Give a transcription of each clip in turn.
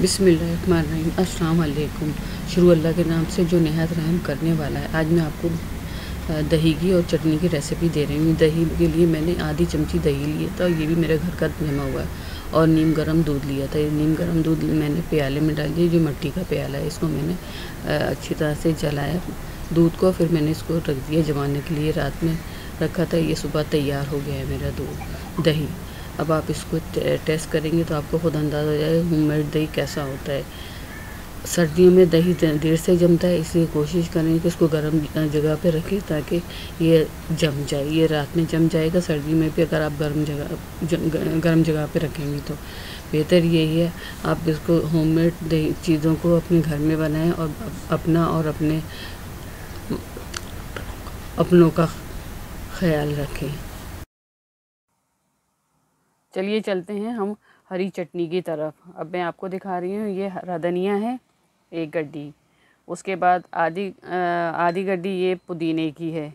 बिसमीम अल्लाम शुरू अल्लाह के नाम से जो नहायत रहम करने वाला है आज मैं आपको दही की और चटनी की रेसिपी दे रही हूँ दही के लिए मैंने आधी चमची दही ली था तो ये भी मेरे घर का जमा हुआ है और नीम गरम दूध लिया था नीम गरम दूध मैंने प्याले में डाल दिया जो मिट्टी का प्याला है इसको मैंने अच्छी तरह से जलाया दूध को फिर मैंने इसको रख दिया जमाने के लिए रात में रखा था ये सुबह तैयार हो गया है मेरा दूध दही अब आप इसको टेस्ट करेंगे तो आपको खुद अंदाज़ा हो जाएगा मेड दही कैसा होता है सर्दियों में दही देर से जमता है इसलिए कोशिश करें कि इसको गर्म जगह पर रखें ताकि ये जम जाए ये रात में जम जाएगा सर्दी में भी अगर आप गर्म जगह गर्म जगह पर रखेंगे तो बेहतर यही है आप इसको होममेड चीज़ों को अपने घर में बनाएं और अपना और अपने अपनों का ख्याल रखें चलिए चलते हैं हम हरी चटनी की तरफ अब मैं आपको दिखा रही हूँ ये हरा धनिया है एक गड्डी उसके बाद आधी आधी गड्डी ये पुदीने की है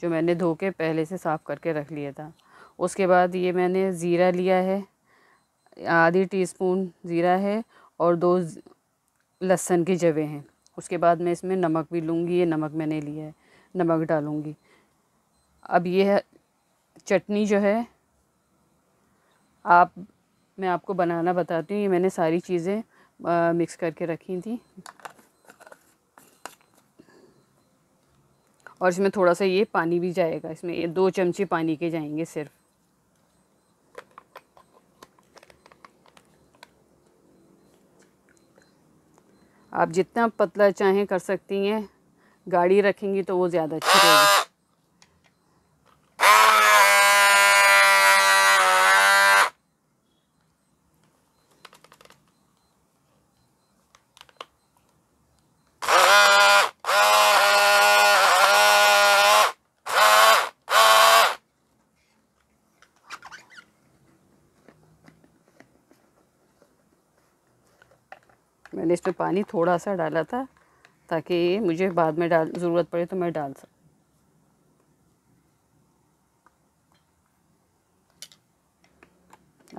जो मैंने धो के पहले से साफ़ करके रख लिया था उसके बाद ये मैंने ज़ीरा लिया है आधी टीस्पून ज़ीरा है और दो लहसुन की जवे हैं उसके बाद मैं इसमें नमक भी लूँगी ये नमक मैंने लिया है नमक डालूँगी अब यह चटनी जो है आप मैं आपको बनाना बताती हूँ ये मैंने सारी चीज़ें मिक्स करके रखी थी और इसमें थोड़ा सा ये पानी भी जाएगा इसमें ये दो चमचे पानी के जाएंगे सिर्फ आप जितना पतला चाहें कर सकती हैं गाड़ी रखेंगी तो वो ज़्यादा अच्छी रहेगी इसमें पानी थोड़ा सा डाला था ताकि मुझे बाद में डाल ज़रूरत पड़े तो मैं डाल सकूँ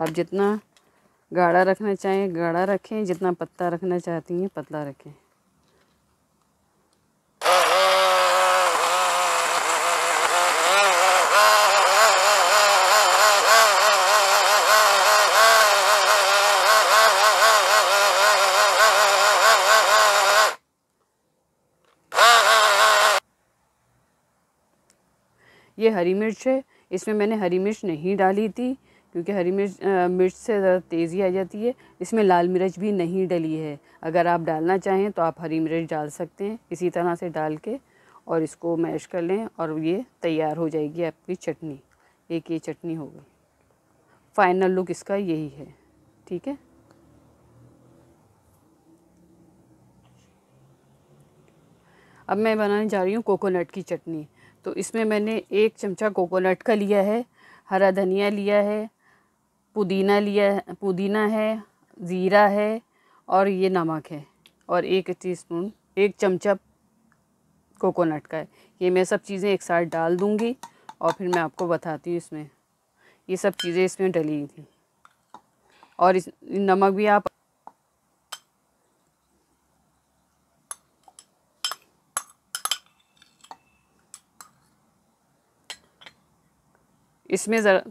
आप जितना गाढ़ा रखना चाहें गाढ़ा रखें जितना पत्ता रखना चाहती हैं पतला रखें ये हरी मिर्च है इसमें मैंने हरी मिर्च नहीं डाली थी क्योंकि हरी मिर्च आ, मिर्च से ज़्यादा तेज़ी आ जाती है इसमें लाल मिर्च भी नहीं डली है अगर आप डालना चाहें तो आप हरी मिर्च डाल सकते हैं इसी तरह से डाल के और इसको मैश कर लें और ये तैयार हो जाएगी आपकी चटनी एक ये चटनी हो गई फाइनल लुक इसका यही है ठीक है अब मैं बनाने जा रही हूँ कोकोनट की चटनी तो इसमें मैंने एक चमचा कोकोनट का लिया है हरा धनिया लिया है पुदीना लिया है पुदीना है ज़ीरा है और ये नमक है और एक टीस्पून एक चमचा कोकोनट का है ये मैं सब चीज़ें एक साथ डाल दूँगी और फिर मैं आपको बताती हूँ इसमें ये सब चीज़ें इसमें डली थी और इस नमक भी आप इसमें जर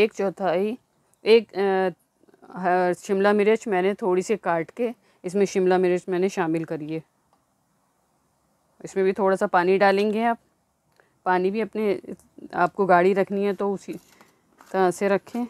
एक चौथाई एक शिमला मिर्च मैंने थोड़ी सी काट के इसमें शिमला मिर्च मैंने शामिल करी है इसमें भी थोड़ा सा पानी डालेंगे आप पानी भी अपने आपको गाड़ी रखनी है तो उसी तरह से रखें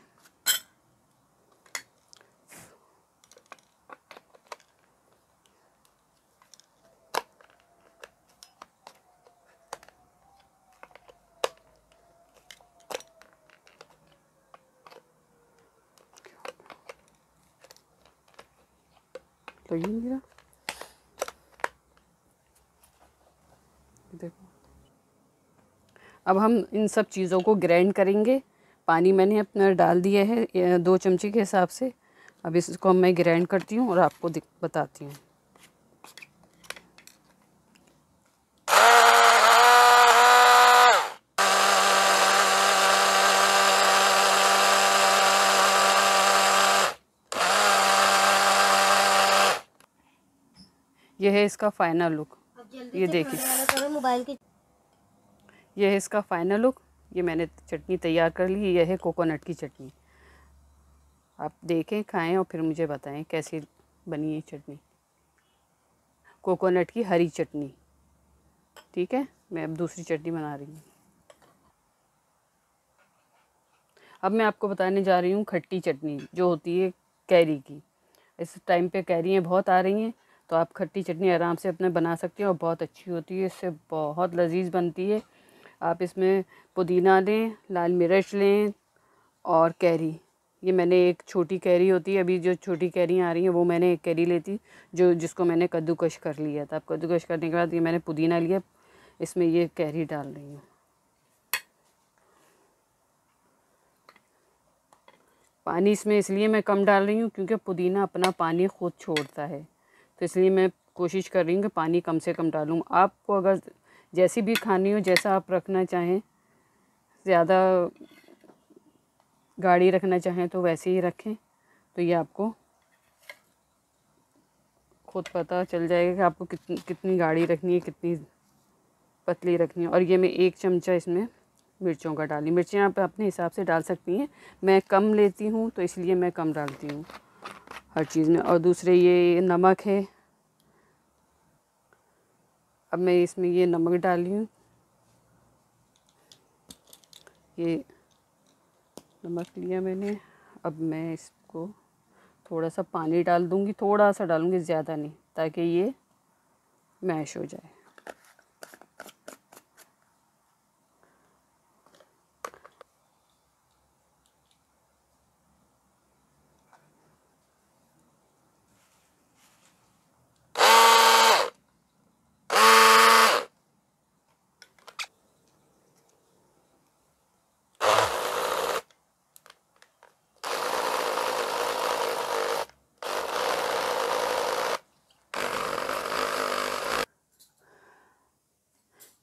लगी नहीं देखो अब हम इन सब चीज़ों को ग्राइंड करेंगे पानी मैंने अपना डाल दिया है दो चमचे के हिसाब से अब इसको मैं ग्राइंड करती हूँ और आपको बताती हूँ यह है इसका फाइनल लुक ये देखिए मोबाइल की यह है इसका फाइनल लुक ये मैंने चटनी तैयार कर ली यह है कोकोनट की चटनी आप देखें खाएं और फिर मुझे बताएं कैसी बनी ये चटनी कोकोनट की हरी चटनी ठीक है मैं अब दूसरी चटनी बना रही हूँ अब मैं आपको बताने जा रही हूँ खट्टी चटनी जो होती है कैरी की इस टाइम पे कैरियाँ बहुत आ रही हैं तो आप खट्टी चटनी आराम से अपने बना सकते हैं और बहुत अच्छी होती है इससे बहुत लजीज बनती है आप इसमें पुदीना लें लाल मिर्च लें और कैरी ये मैंने एक छोटी कैरी होती है अभी जो छोटी कैरियाँ आ रही हैं वो मैंने एक कैरी लेती जो जिसको मैंने कद्दूकश कर लिया था अब कद्दूकश करने के बाद ये मैंने पुदीना लिया इसमें ये कैरी डाल रही हूँ पानी इसमें इसलिए मैं कम डाल रही हूँ क्योंकि पुदीना अपना पानी खुद छोड़ता है तो इसलिए मैं कोशिश कर रही हूँ कि पानी कम से कम डालूँ आपको अगर जैसी भी खानी हो जैसा आप रखना चाहें ज़्यादा गाढ़ी रखना चाहें तो वैसे ही रखें तो ये आपको खुद पता चल जाएगा कि आपको कितनी कितनी गाढ़ी रखनी है कितनी पतली रखनी है और ये मैं एक चमचा इसमें मिर्चों का डाली मिर्चें आप अपने हिसाब से डाल सकती हैं मैं कम लेती हूँ तो इसलिए मैं कम डालती हूँ हर चीज़ में और दूसरे ये नमक है अब मैं इसमें ये नमक डाली हूँ ये नमक लिया मैंने अब मैं इसको थोड़ा सा पानी डाल दूँगी थोड़ा सा डालूँगी ज़्यादा नहीं ताकि ये मैश हो जाए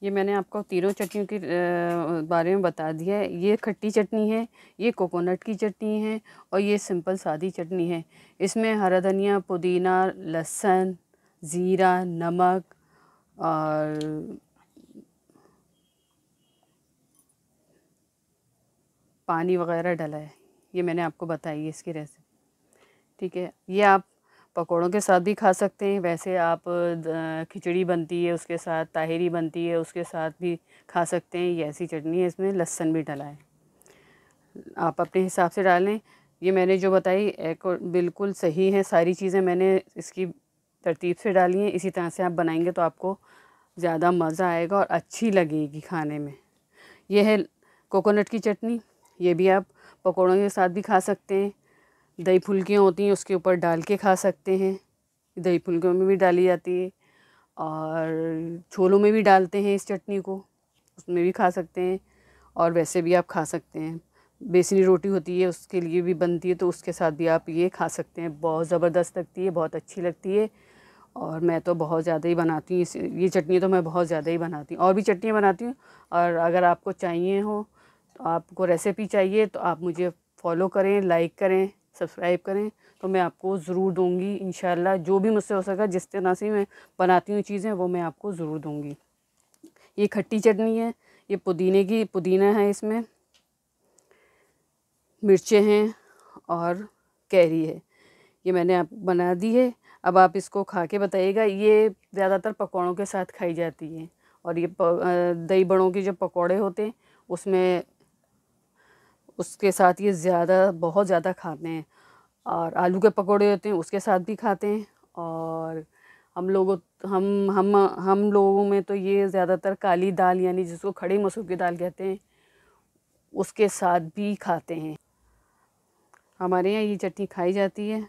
ये मैंने आपको तीनों चटनियों के बारे में बता दिया है ये खट्टी चटनी है ये कोकोनट की चटनी है और ये सिंपल सादी चटनी है इसमें हरा धनिया पुदीना लहसुन ज़ीरा नमक और पानी वगैरह डला है ये मैंने आपको बताई है इसकी रेसिपी ठीक है ये आप पकोड़ों के साथ भी खा सकते हैं वैसे आप खिचड़ी बनती है उसके साथ ताहरी बनती है उसके साथ भी खा सकते हैं ये ऐसी चटनी है इसमें लहसन भी डला है आप अपने हिसाब से डालें ये मैंने जो बताई एक बिल्कुल सही है सारी चीज़ें मैंने इसकी तरतीब से डाली हैं इसी तरह से आप बनाएंगे तो आपको ज़्यादा मज़ा आएगा और अच्छी लगेगी खाने में यह है कोकोनट की चटनी ये भी आप पकौड़ों के साथ भी खा सकते हैं दही फुल्कियाँ होती हैं उसके ऊपर डाल के खा सकते हैं दही फुल्कियों में भी डाली जाती है और छोलों में भी डालते हैं इस चटनी को उसमें भी खा सकते हैं और वैसे भी आप खा सकते हैं बेसनी रोटी होती है उसके लिए भी बनती है तो उसके साथ भी आप ये खा सकते हैं बहुत ज़बरदस्त लगती है बहुत अच्छी लगती है और मैं तो बहुत ज़्यादा ही बनाती हूँ ये चटनी तो मैं बहुत ज़्यादा ही बनाती हूँ और भी चटनियाँ बनाती हूँ और अगर आपको चाहिए हो तो आपको रेसिपी चाहिए तो आप मुझे फॉलो करें लाइक करें सब्सक्राइब करें तो मैं आपको ज़रूर दूंगी इन जो भी मुझसे हो सका जिस तरह से मैं बनाती हूँ चीज़ें वो मैं आपको ज़रूर दूँगी ये खट्टी चटनी है ये पुदीने की पुदीना है इसमें मिर्चें हैं और कैरी है ये मैंने आप बना दी है अब आप इसको खा के बताइएगा ये ज़्यादातर पकौड़ों के साथ खाई जाती है और ये दही बड़ों के जो पकौड़े होते हैं उसमें उसके साथ ये ज़्यादा बहुत ज़्यादा खाते हैं और आलू के पकौड़े होते हैं उसके साथ भी खाते हैं और हम लोगों हम हम हम लोगों में तो ये ज़्यादातर काली दाल यानी जिसको खड़ी मसूर की दाल कहते हैं उसके साथ भी खाते हैं हमारे यहाँ ये चटनी खाई जाती है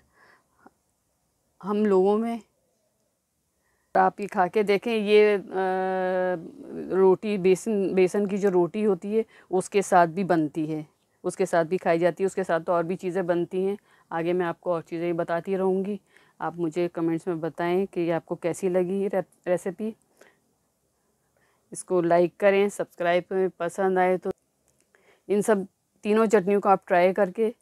हम लोगों में आप ये खा के देखें ये आ, रोटी बेसन बेसन की जो रोटी होती है उसके साथ भी बनती है उसके साथ भी खाई जाती है उसके साथ तो और भी चीज़ें बनती हैं आगे मैं आपको और चीज़ें बताती रहूँगी आप मुझे कमेंट्स में बताएं कि आपको कैसी लगी रे, रेसिपी इसको लाइक करें सब्सक्राइब करें पसंद आए तो इन सब तीनों चटनियों को आप ट्राई करके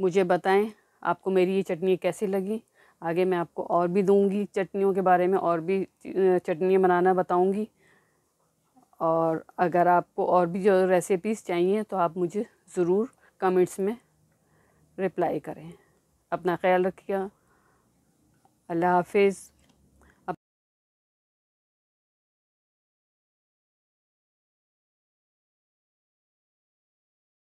मुझे बताएं आपको मेरी ये चटनी कैसी लगी आगे मैं आपको और भी दूंगी चटनियों के बारे में और भी चटनियाँ बनाना बताऊंगी और अगर आपको और भी जो रेसिपीज़ चाहिए तो आप मुझे ज़रूर कमेंट्स में रिप्लाई करें अपना ख्याल रखिएगा अल्लाह हाफिज़